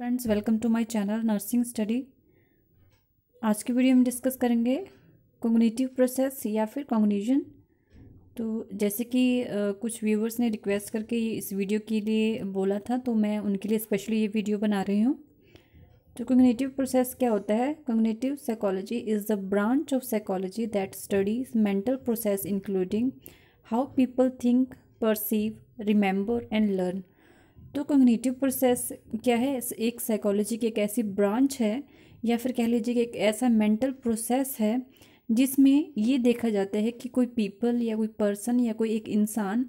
Friends welcome to my channel nursing study आज की video हम डिस्कस करेंगे कॉग्निटिव प्रोसेस या फिर कॉग्निजन तो जैसे कि कुछ व्यूवर्स ने रिक्वेस्ट करके इस वीडियो के लिए बोला था तो मैं उनके लिए स्पेशली ये वीडियो बना रही हूँ तो कॉग्निटिव प्रोसेस क्या होता है cognitive psychology is the branch of psychology that studies mental process including how people think perceive remember and learn तो कॉग्निटिव प्रोसेस क्या है एक साइकोलॉजी की एक ऐसी ब्रांच है या फिर कह लीजिए कि एक ऐसा मेंटल प्रोसेस है जिसमें ये देखा जाता है कि कोई पीपल या कोई पर्सन या कोई एक इंसान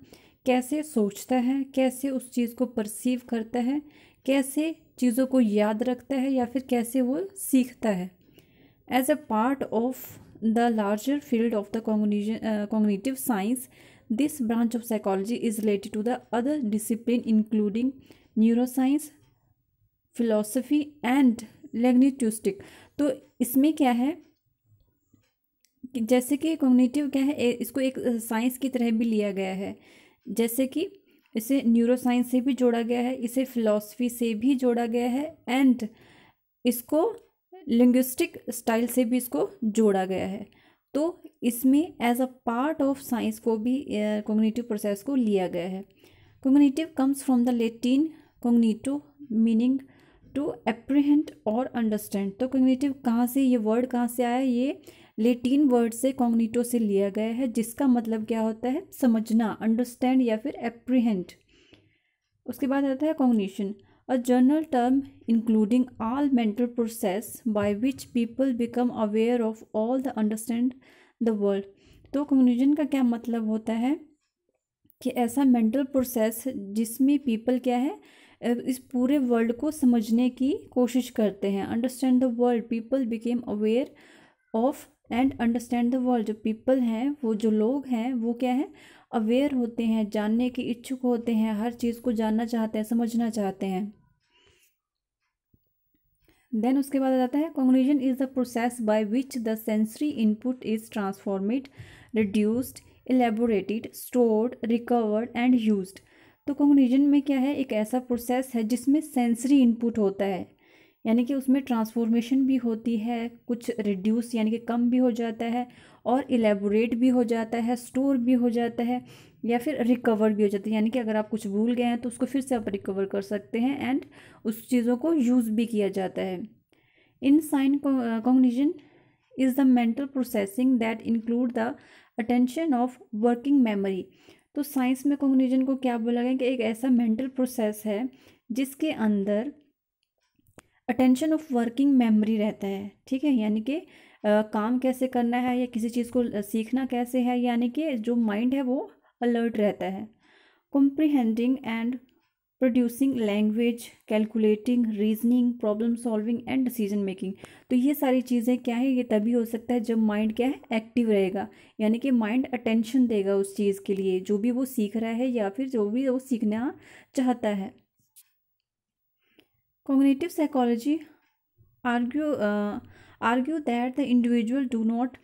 कैसे सोचता है कैसे उस चीज़ को परसीव करता है कैसे चीज़ों को याद रखता है या फिर कैसे वो सीखता है as a part of the larger field of the cognitive science this branch of psychology is related to the other discipline including neuroscience philosophy and linguistics तो इसमें क्या है जैसे कि कॉग्निटिव क्या है इसको एक साइंस की तरह भी लिया गया है जैसे कि इसे न्यूरोसाइंस से भी जोड़ा गया है इसे फिलोसफी से भी जोड़ा गया है एंड इसको लिंग्विस्टिक स्टाइल से भी इसको जोड़ा गया है तो इसमें as a part of science को भी कोग्निटिव uh, प्रोसेस को लिया गया है cognitive comes from the Latin cognito meaning to apprehend और अंडरस्टैंड तो कोग्निटिव कहाँ से ये वर्ड कहाँ से आया ये लेटिन वर्ड से कोग्निटो से लिया गया है जिसका मतलब क्या होता है समझना अंडरस्टैंड या फिर अप्रीहेंड उसके बाद आता है cognition a general term including all mental process by which people become aware of all the understand the world तो कम्युनिजन का क्या मतलब होता है कि ऐसा मेंटल प्रोसेस जिसमें पीपल क्या है इस पूरे वर्ल्ड को समझने की कोशिश करते हैं understand the world people became aware of and understand the world जो पीपल हैं वो जो लोग हैं वो क्या है अवेयर होते हैं जानने के इच्छुक होते हैं हर चीज़ को जानना चाहते हैं समझना चाहते हैं देन उसके बाद आ जाता है cognition is the process by which the sensory input is transformed reduced elaborated stored recovered and used तो कॉग्निशन में क्या है एक ऐसा प्रोसेस है जिसमें सेंसरी इनपुट होता है यानी कि उसमें ट्रांसफॉर्मेशन भी होती है कुछ रिड्यूस यानी कि कम भी हो जाता है और इलेबोरेट भी हो जाता है स्टोर भी हो जाता है या फिर रिकवर भी हो जाता है यानी कि अगर आप कुछ भूल गए हैं तो उसको फिर से आप रिकवर कर सकते हैं एंड उस चीज़ों को यूज़ भी किया जाता है in science cognition is the mental processing that include the attention of working memory तो साइंस में कॉग्निशन को क्या बोला गया कि एक ऐसा मेंटल प्रोसेस है जिसके अंदर अटेंशन ऑफ वर्किंग मेमोरी रहता है ठीक है यानी कि काम कैसे करना है या किसी चीज़ को सीखना कैसे है यानी कि जो माइंड है वो अलर्ट रहता है comprehending and producing language calculating reasoning problem solving and decision making तो ये सारी चीज़ें क्या है ये तभी हो सकता है जब माइंड क्या है एक्टिव रहेगा यानी कि माइंड अटेंशन देगा उस चीज़ के लिए जो भी वो सीख रहा है या फिर जो भी वो सीखना चाहता है cognitive psychology argue argue that the individual do not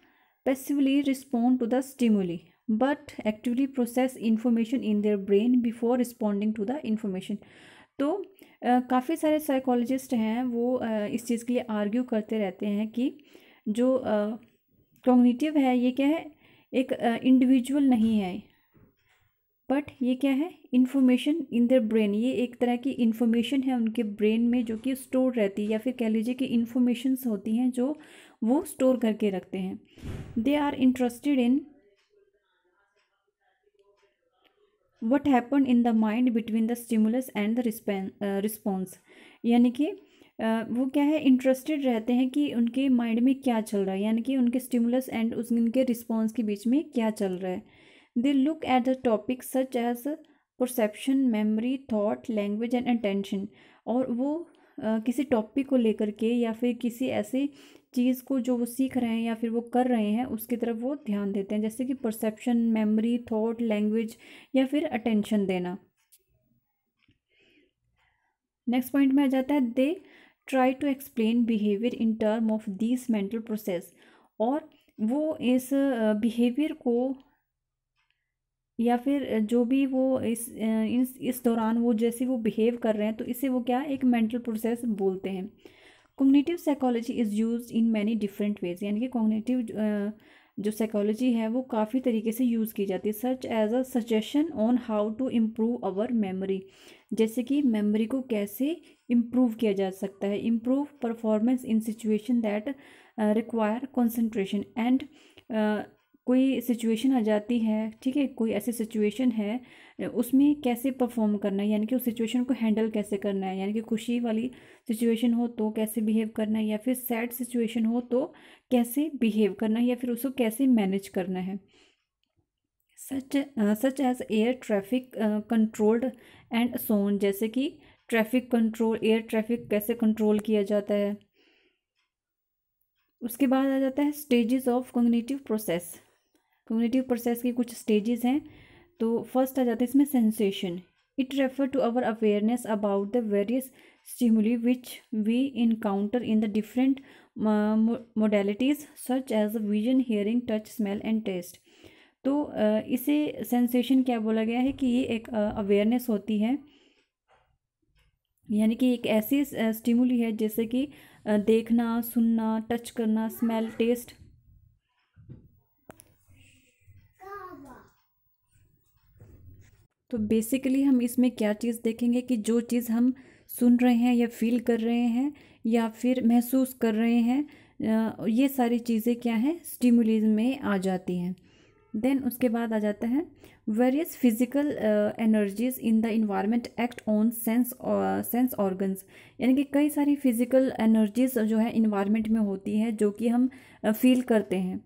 passively respond to the stimuli but actively process information in their brain before responding to the information तो uh, काफ़ी सारे साइकोलॉजिस्ट हैं वो uh, इस चीज़ के लिए आर्ग्यू करते रहते हैं कि जो कॉग्निटिव uh, है ये क्या है एक इंडिविजुअल नहीं है बट ये क्या है इन्फॉर्मेशन इन दर ब्रेन ये एक तरह की इन्फॉर्मेशन है उनके ब्रेन में जो कि स्टोर रहती है या फिर कह लीजिए कि इन्फॉर्मेशंस होती हैं जो वो स्टोर करके रखते हैं they are interested in what happen in the mind between the stimulus and the response यानी कि uh, वो क्या है इंटरेस्टेड रहते हैं कि उनके माइंड में क्या चल रहा है यानी कि उनके स्टिमुलस एंड उस उनके रिस्पॉन्स के बीच में क्या चल रहा है they look at the topic such as perception memory thought language and attention और वो आ, किसी टॉपिक को लेकर के या फिर किसी ऐसे चीज़ को जो वो सीख रहे हैं या फिर वो कर रहे हैं उसकी तरफ वो ध्यान देते हैं जैसे कि परसेप्शन मेमोरी थॉट लैंग्वेज या फिर अटेंशन देना नेक्स्ट पॉइंट में आ जाता है they try to explain behaviour in term of this mental process और वो इस बिहेवियर को या फिर जो भी वो इस इस इस दौरान वो जैसे वो बिहेव कर रहे हैं तो इसे वो क्या एक मेंटल प्रोसेस बोलते हैं cognitive psychology is use in many different ways यानी कि कॉग्निटिव जो साइकोलॉजी है वो काफ़ी तरीके से यूज़ की जाती है such as a suggestion on how to improve our memory जैसे कि मेमोरी को कैसे इम्प्रूव किया जा सकता है improve performance in situation that require concentration and कोई सिचुएशन आ जाती है ठीक है कोई ऐसी सिचुएशन है उसमें कैसे परफॉर्म करना है यानी कि उस सिचुएशन को हैंडल कैसे करना है यानी कि खुशी वाली सिचुएशन हो तो कैसे बिहेव करना है या फिर सैड सिचुएशन हो तो कैसे बिहेव करना है या फिर उसको कैसे मैनेज करना है such such as air traffic controlled and so on जैसे कि ट्रैफिक कंट्रोल एयर ट्रैफिक कैसे कंट्रोल किया जाता है उसके बाद आ जाता है stages of cognitive process cognitive process के कुछ स्टेजेस हैं तो फर्स्ट आ जाते हैं इसमें sensation it refer to our awareness about the various stimuli which we encounter in the different modalities such as vision hearing touch smell and taste तो uh, इसे sensation क्या बोला गया है कि ये एक अवेयरनेस uh, होती है यानी कि एक ऐसी स्टिमुली uh, है जैसे कि uh, देखना सुनना टच करना स्मेल टेस्ट तो बेसिकली हम इसमें क्या चीज़ देखेंगे कि जो चीज़ हम सुन रहे हैं या फील कर रहे हैं या फिर महसूस कर रहे हैं ये सारी चीज़ें क्या हैं स्टिमुलीज में आ जाती हैं देन उसके बाद आ जाता है various physical energies in the environment act on sense sense organs यानी कि कई सारी फिजिकल एनर्जीज जो है इन्वायरमेंट में होती है जो कि हम फील uh, करते हैं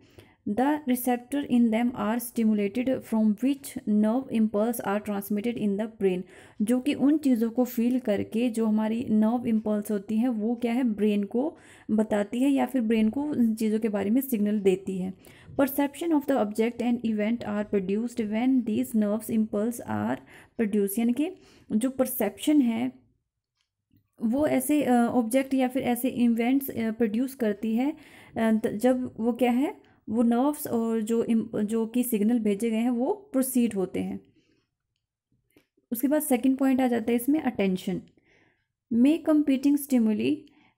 The receptor in them are stimulated from which nerve impulse are transmitted in the brain जो कि उन चीज़ों को फील करके जो हमारी nerve impulse होती है वो क्या है ब्रेन को बताती है या फिर ब्रेन को उन चीज़ों के बारे में सिग्नल देती है perception of the object and event are produced when these nerves impulse are produce यानी कि जो परसेप्शन है वो ऐसे ऑब्जेक्ट या फिर ऐसे इवेंट्स प्रोड्यूस करती है जब वो क्या है वो नर्व्स और जो जो कि सिग्नल भेजे गए हैं वो प्रोसीड होते हैं उसके बाद सेकंड पॉइंट आ जाता है इसमें attention may competing stimuli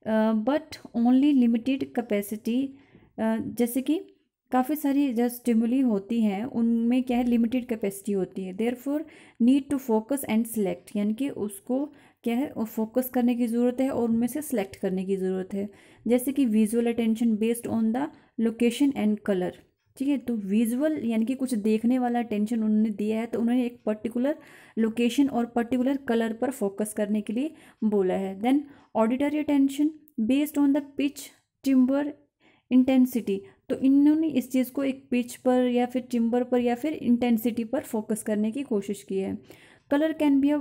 but only limited capacity जैसे कि काफ़ी सारी जो स्टिमुली होती हैं उनमें क्या है लिमिटेड कैपेसिटी होती है therefore need to focus and select यानी कि उसको क्या है फोकस करने की ज़रूरत है और उनमें से सेलेक्ट करने की ज़रूरत है जैसे कि visual attention based on the location and colour ठीक है तो विजुअल यानी कि कुछ देखने वाला टेंशन उन्होंने दिया है तो उन्होंने एक पर्टिकुलर लोकेशन और पर्टिकुलर कलर पर फोकस करने के लिए बोला है then auditory attention based on the pitch timbre intensity तो इन्होंने इस चीज़ को एक पिच पर या फिर टिम्बर पर या फिर इंटेंसिटी पर फोकस करने की कोशिश की है colour can be a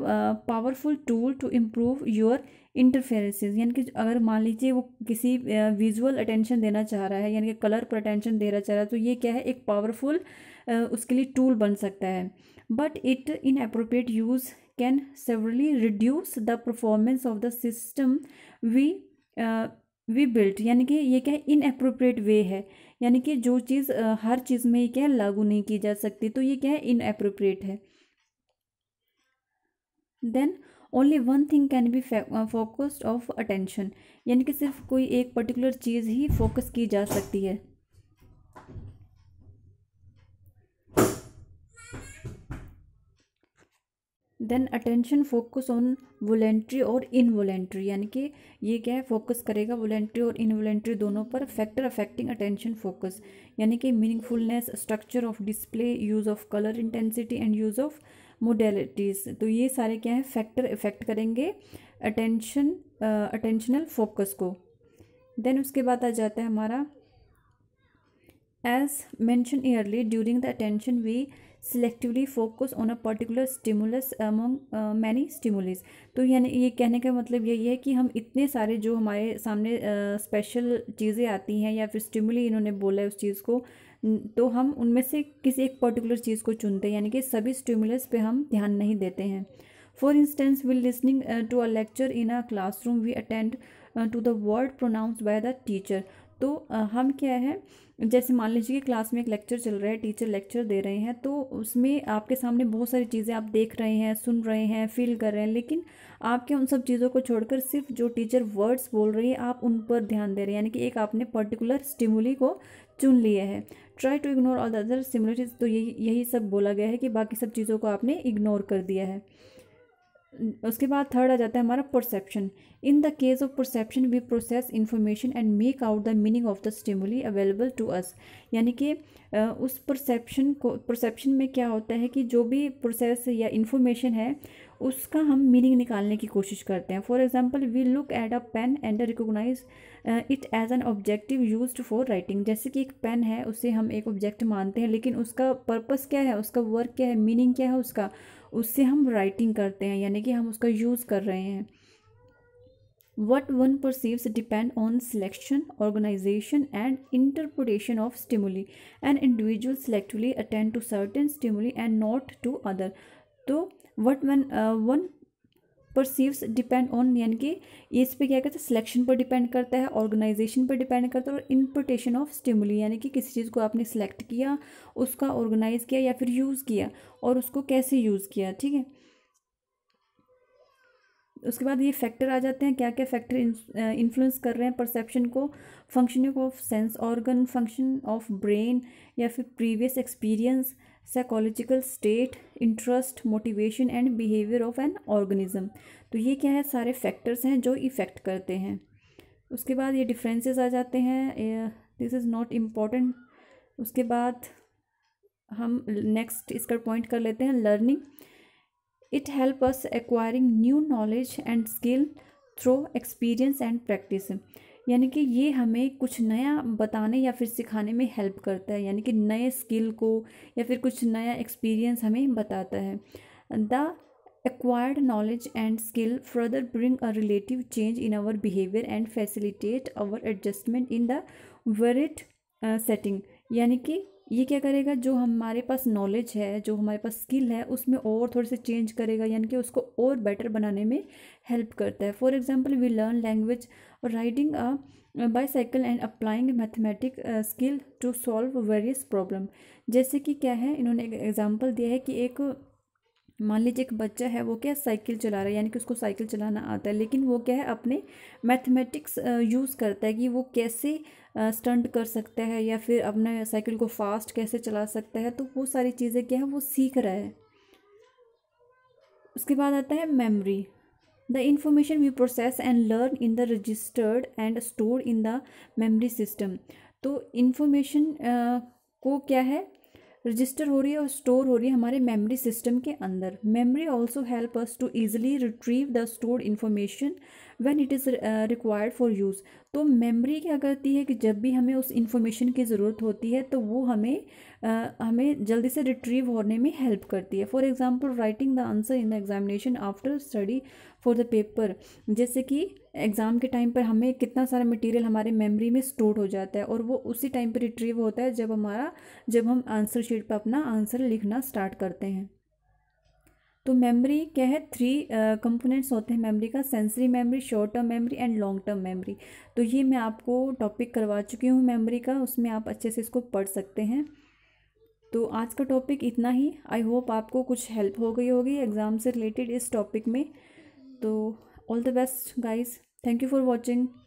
powerful tool to improve your interferences यानी कि अगर मान लीजिए वो किसी विजुअल अटेंशन देना चाह रहा है यानी कि कलर पर अटेंशन देना चाह रहा है तो ये क्या है एक पावरफुल उसके लिए टूल बन सकता है but it inappropriate use can severely reduce the performance of the system we we built यानी कि ये क्या है इनअप्रोप्रिएट वे है यानी कि जो चीज़ हर चीज़ में ये क्या है लागू नहीं की जा सकती तो ये क्या है इनअप्रोप्रिएट है then only one thing can be focused of attention यानी कि सिर्फ कोई एक पर्टिकुलर चीज़ ही फोकस की जा सकती है then attention focus on voluntary और इनवोलेंट्री यानी कि ये क्या है फोकस करेगा वोलेंट्री और इनवोलेंट्री दोनों पर फैक्टर अफेक्टिंग अटेंशन फोकस यानी कि meaningfulness structure of display use of colour intensity and use of modalities तो ये सारे क्या हैं फैक्टर इफ़ेक्ट करेंगे अटेंशन अटेंशनल फोकस को देन उसके बाद आ जाता है हमारा as mention early during the attention we selectively focus on a particular stimulus among many stimulus तो यानी ये कहने का मतलब यही है कि हम इतने सारे जो हमारे सामने स्पेशल uh, चीज़ें आती हैं या फिर स्टिमुली इन्होंने बोला है उस चीज़ को तो हम उनमें से किसी एक पर्टिकुलर चीज़ को चुनते हैं यानी कि सभी स्टिमुलस पे हम ध्यान नहीं देते हैं for instance while listening to a lecture in a classroom we attend to the word pronounce by the teacher तो uh, हम क्या है जैसे मान लीजिए कि क्लास में एक लेक्चर चल रहा है टीचर लेक्चर दे रहे हैं तो उसमें आपके सामने बहुत सारी चीज़ें आप देख रहे हैं सुन रहे हैं फील कर रहे हैं लेकिन आपके उन सब चीज़ों को छोड़कर सिर्फ जो टीचर वर्ड्स बोल रही है आप उन पर ध्यान दे रहे हैं यानी कि एक आपने पर्टिकुलर स्टिमुली को चुन लिए है try to ignore all the other similarities तो यही यही सब बोला गया है कि बाकी सब चीज़ों को आपने इग्नोर कर दिया है उसके बाद थर्ड आ जाता है हमारा perception in the case of perception we process information and make out the meaning of the stimuli available to us यानी कि उस परसेप्शन को परसेप्शन में क्या होता है कि जो भी प्रोसेस या इन्फॉर्मेशन है उसका हम मीनिंग निकालने की कोशिश करते हैं for example we look at a pen and recognise it as an objective use for writing जैसे कि एक पेन है उसे हम एक ऑब्जेक्ट मानते हैं लेकिन उसका पर्पज़ क्या है उसका वर्क क्या है मीनिंग क्या है उसका उससे हम राइटिंग करते हैं यानी कि हम उसका यूज़ कर रहे हैं what one perceives depend on selection organisation and interpretation of stimuli and individual selectively attend to certain stimuli and not to other तो what one one perceives depend on यानी कि इस पर क्या करता है सिलेक्शन पर डिपेंड करता है ऑर्गेनाइजेशन पर डिपेंड करता है और इंपोर्टेशन ऑफ स्टिमुली यानी कि किसी चीज़ को आपने सेलेक्ट किया उसका ऑर्गेनाइज किया या फिर यूज़ किया और उसको कैसे यूज़ किया ठीक है उसके बाद ये फैक्टर आ जाते हैं क्या क्या फैक्टर इन्फ्लुएंस कर रहे हैं परसेप्शन को functioning of sense organ function of brain या फिर previous experience psychological state interest motivation and behaviour of an organism तो ये क्या है सारे फैक्टर्स हैं जो इफ़ेक्ट करते हैं उसके बाद ये डिफरेंसेस आ जाते हैं दिस इज़ नॉट इम्पॉर्टेंट उसके बाद हम नेक्स्ट इसका पॉइंट कर लेते हैं learning it help us acquiring new knowledge and skill through experience and practice यानी कि ये हमें कुछ नया बताने या फिर सिखाने में हेल्प करता है यानी कि नए स्किल को या फिर कुछ नया एक्सपीरियंस हमें बताता है the acquired knowledge and skill further bring a relative change in our behaviour and facilitate our adjustment in the varied setting यानी कि ये क्या करेगा जो हमारे पास नॉलेज है जो हमारे पास स्किल है उसमें और थोड़े से चेंज करेगा यानी कि उसको और बेटर बनाने में हेल्प करता है for example we learn language riding by bicycle and applying mathematic skill to solve various problem जैसे कि क्या है इन्होंने एक एग्ज़ाम्पल दिया है कि एक मान लीजिए एक बच्चा है वो क्या साइकिल चला रहा है यानी कि उसको साइकिल चलाना आता है लेकिन वो क्या है अपने मैथमेटिक्स यूज़ uh, करता है कि वो कैसे स्टंट uh, कर सकता है या फिर अपने साइकिल को फास्ट कैसे चला सकता है तो वो सारी चीज़ें क्या है वो सीख रहा है उसके बाद आता है memory The information we process and learn in the registered and stored in the memory system. तो इन्फॉर्मेशन uh, को क्या है रजिस्टर हो रही है और स्टोर हो रही है हमारे मेमोरी सिस्टम के अंदर memory also help us to easily retrieve the stored information when it is required for use तो मेमोरी क्या करती है कि जब भी हमें उस इंफॉर्मेशन की ज़रूरत होती है तो वो हमें uh, हमें जल्दी से रिट्रीव होने में हेल्प करती है for example writing the answer in the examination after study for the paper जैसे कि एग्ज़ाम के टाइम पर हमें कितना सारा मटेरियल हमारे मेमोरी में स्टोर हो जाता है और वो उसी टाइम पर रिट्रीव होता है जब हमारा जब हम आंसर शीट पर अपना आंसर लिखना स्टार्ट करते हैं तो मेमोरी क्या है थ्री कंपोनेंट्स होते हैं मेमोरी का sensory memory short term memory and long term memory तो ये मैं आपको टॉपिक करवा चुकी हूँ मेमोरी का उसमें आप अच्छे से इसको पढ़ सकते हैं तो आज का टॉपिक इतना ही आई होप आपको कुछ हेल्प हो गई होगी एग्ज़ाम से रिलेटेड इस टॉपिक में तो all the best guys thank you for watching